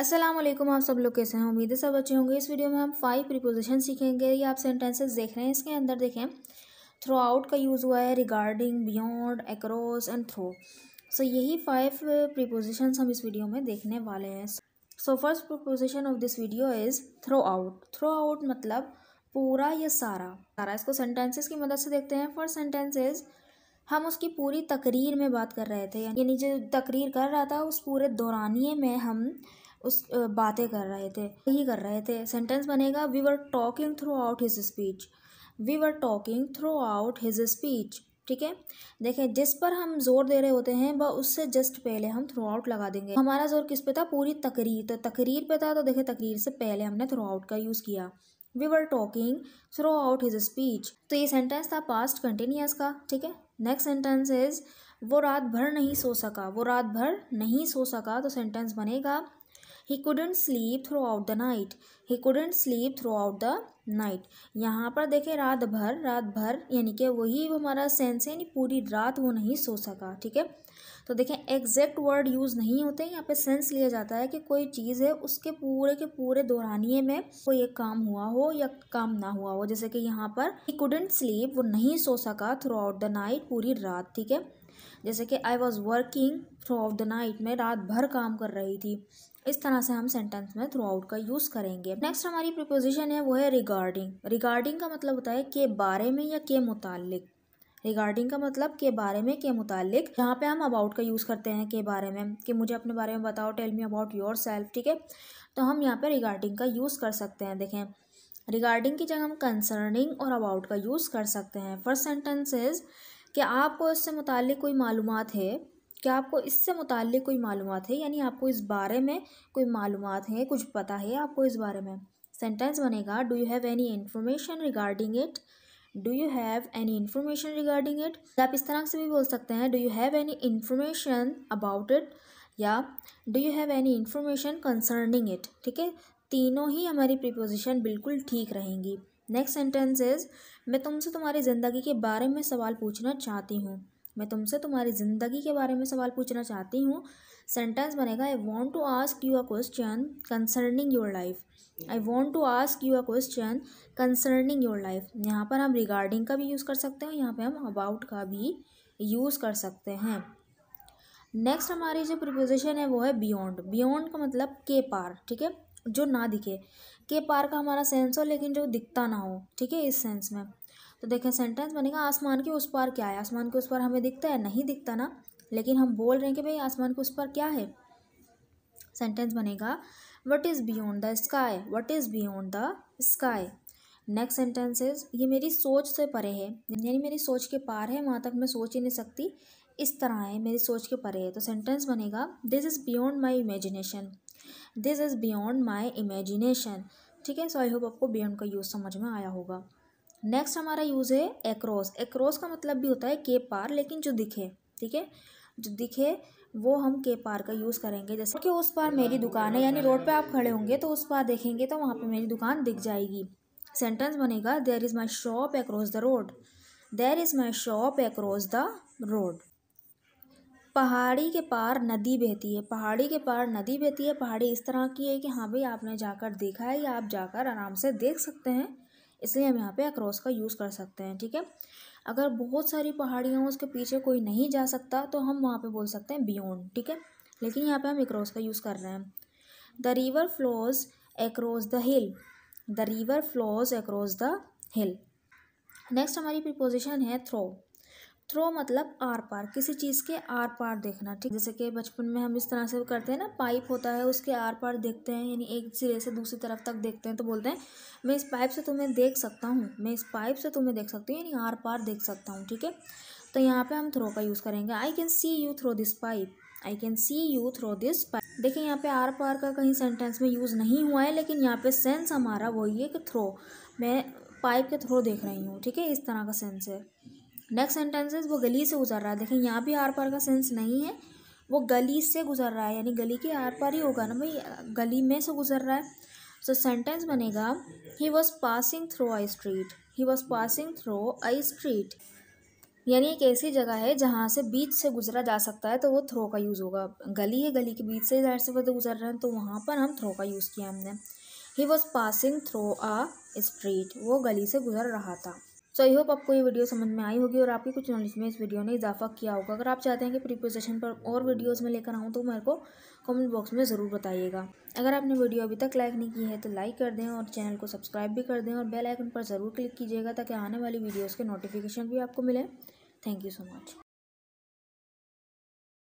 अस्सलाम वालेकुम आप सब लोग कैसे हैं उम्मीद है सब अच्छे होंगे इस वीडियो में हम फाइव प्रीपोजिशन सीखेंगे ये आप सेंटेंसेस देख रहे हैं इसके अंदर देखें थ्रू आउट का यूज़ हुआ है regarding beyond across and through so यही फाइव प्रीपोजिशन हम इस वीडियो में देखने वाले हैं so first preposition of this video is throughout throughout मतलब पूरा या सारा सारा इसको सेंटेंसेस की मदद से देखते हैं फर्स्ट सेंटेंसेज हम उसकी पूरी तकरीर में बात कर रहे थे यानी जो तकरीर कर रहा था उस पूरे दौरानिए में हम उस बातें कर रहे थे यही कर रहे थे सेंटेंस बनेगा we were talking throughout his speech we were talking throughout his speech ठीक है देखें जिस पर हम जोर दे रहे होते हैं वह उससे जस्ट पहले हम थ्रू आउट लगा देंगे हमारा जोर किस पे था पूरी तकरीर तो तकरीर पे था तो देखें तकरीर से पहले हमने थ्रू आउट का यूज़ किया we were talking throughout his speech तो ये सेंटेंस था पास्ट कंटिन्यूस का ठीक है नेक्स्ट सेंटेंस इज वो रात भर नहीं सो सका वो रात भर नहीं सो सका तो सेंटेंस बनेगा he couldn't sleep throughout the night he couldn't sleep throughout the night यहाँ पर देखें रात भर रात भर यानी कि वही हमारा सेंस है यानी पूरी रात वो नहीं सो सका ठीक है तो देखें एग्जैक्ट वर्ड यूज़ नहीं होते यहाँ पे सेंस लिया जाता है कि कोई चीज़ है उसके पूरे के पूरे दौरानिए में कोई एक काम हुआ हो या काम ना हुआ हो जैसे कि यहाँ पर ही कुडेंट स्लीप वो नहीं सो सका थ्रू आउट द नाइट पूरी रात ठीक है जैसे कि I was working throughout the night मैं रात भर काम कर रही थी इस तरह से हम सेंटेंस में थ्रू आउट का यूज़ करेंगे नेक्स्ट हमारी प्रपोजिशन है वो है रिगार्डिंग रिगार्डिंग का मतलब होता है के बारे में या के मुतालिक रिगार्डिंग का मतलब के बारे में के मुतालिक यहाँ पे हम अबाउट का यूज़ करते हैं के बारे में कि मुझे अपने बारे में बताओ tell me about yourself ठीक है तो हम यहाँ पे रिगार्डिंग का यूज़ कर सकते हैं देखें रिगार्डिंग की जगह हम कंसर्निंग और अबाउट का यूज़ कर सकते हैं फर्स्ट सेंटेंस इज़ कि आपको इससे मुतल कोई मालूम है क्या आपको इससे मुतल कोई मालूम है यानी आपको इस बारे में कोई मालूम है कुछ पता है आपको इस बारे में सेंटेंस बनेगा do you have any information regarding it do you have any information regarding it आप इस तरह से भी बोल सकते हैं do you have any information about it या do you have any information concerning it ठीक है तीनों ही हमारी प्रिपोजिशन बिल्कुल ठीक रहेंगी नेक्स्ट सेंटेंस इज मैं तुमसे तुम्हारी ज़िंदगी के बारे में सवाल पूछना चाहती हूँ मैं तुमसे तुम्हारी ज़िंदगी के बारे में सवाल पूछना चाहती हूँ सेंटेंस बनेगा I want to ask you a question concerning your life I want to ask you a question concerning your life यहाँ पर हम रिगार्डिंग का भी यूज़ कर सकते हैं यहाँ पर हम अबाउट का भी यूज़ कर सकते हैं नेक्स्ट हमारी जो प्रिपोजिशन है वो है बियॉन्ड बियॉन्ड का मतलब के पार ठीक है जो ना दिखे के पार का हमारा सेंस हो लेकिन जो दिखता ना हो ठीक है इस सेंस में तो देखें सेंटेंस बनेगा आसमान के उस पार क्या है आसमान के उस पार हमें दिखता है नहीं दिखता ना लेकिन हम बोल रहे हैं कि भाई आसमान के उस पार क्या है सेंटेंस बनेगा what is beyond the sky what is beyond the sky next sentence is ये मेरी सोच से परे है यानी मेरी सोच के पार है वहाँ तक मैं सोच ही नहीं सकती इस तरह है मेरी सोच के परे है तो सेंटेंस बनेगा this is beyond my imagination this is beyond my imagination ठीक है सो आई होप आपको बियॉन्ड का यूज़ समझ में आया होगा नेक्स्ट हमारा यूज़ है एक्रॉस एक्रॉस का मतलब भी होता है के पार लेकिन जो दिखे ठीक है जो दिखे वो हम के पार का यूज़ करेंगे जैसे कि उस पार मेरी दुकान है यानी रोड पे आप खड़े होंगे तो उस पार देखेंगे तो वहाँ पे मेरी दुकान दिख जाएगी सेंटेंस बनेगा there is my shop across the road there is my shop across the road पहाड़ी के पार नदी बहती है पहाड़ी के पार नदी बहती है पहाड़ी इस तरह की है कि हाँ भाई आपने जाकर देखा है या आप जाकर आराम से देख सकते हैं इसलिए हम यहाँ पे अक्रॉस का यूज़ कर सकते हैं ठीक है अगर बहुत सारी पहाड़ियाँ उसके पीछे कोई नहीं जा सकता तो हम वहाँ पे बोल सकते हैं बियॉन्ड ठीक है लेकिन यहाँ पे हम अक्रॉस का यूज़ कर रहे हैं the river flows across the hill the river flows across the hill next हमारी प्रिपोजिशन है थ्रो थ्रो मतलब आर पार किसी चीज़ के आर पार देखना ठीक जैसे कि बचपन में हम इस तरह से करते हैं ना पाइप होता है उसके आर पार देखते हैं यानी एक सिरे से दूसरी तरफ तक देखते हैं तो बोलते हैं मैं इस पाइप से तुम्हें देख सकता हूँ मैं इस पाइप से तुम्हें देख सकती हूँ यानी आर पार देख सकता हूँ ठीक है तो यहाँ पे हम थ्रो का यूज़ करेंगे I can see you through this pipe I can see you through this pipe देखिए यहाँ पे आर पार का कहीं सेंटेंस में यूज़ नहीं हुआ है लेकिन यहाँ पे सेंस हमारा वही है कि थ्रो मैं पाइप के थ्रो देख रही हूँ ठीक है इस तरह का सेंस है नेक्स्ट सेंटेंस वो गली से गुजर रहा है देखें यहाँ भी आर पार का सेंस नहीं है वो गली से गुजर रहा है यानी गली के आर पार ही होगा ना भाई गली में से गुजर रहा है सो so, सेंटेंस बनेगा he was passing through a street he was passing through a street यानी एक ऐसी जगह है जहाँ से बीच से गुजरा जा सकता है तो वो थ्रो का यूज़ होगा गली है गली के बीच से जाहिर से वो गुजर रहे हैं तो वहाँ पर हम थ्रो का यूज़ किया हमने he was passing through a street वो गली से गुजर रहा था सो आई होप आपको ये वीडियो समझ में आई होगी और आपकी कुछ नॉलेज में इस वीडियो ने इजाफा किया होगा अगर आप चाहते हैं कि प्रीपोजिशन पर और वीडियोज़ में लेकर आऊँ तो मेरे को कमेंट बॉक्स में ज़रूर बताइएगा अगर आपने वीडियो अभी तक लाइक नहीं की है तो लाइक कर दें और चैनल को सब्सक्राइब भी कर दें और बेल आइकन पर ज़रूर क्लिक कीजिएगा ताकि आने वाली वीडियोज़ के नोटिफिकेशन भी आपको मिलें थैंक यू सो मच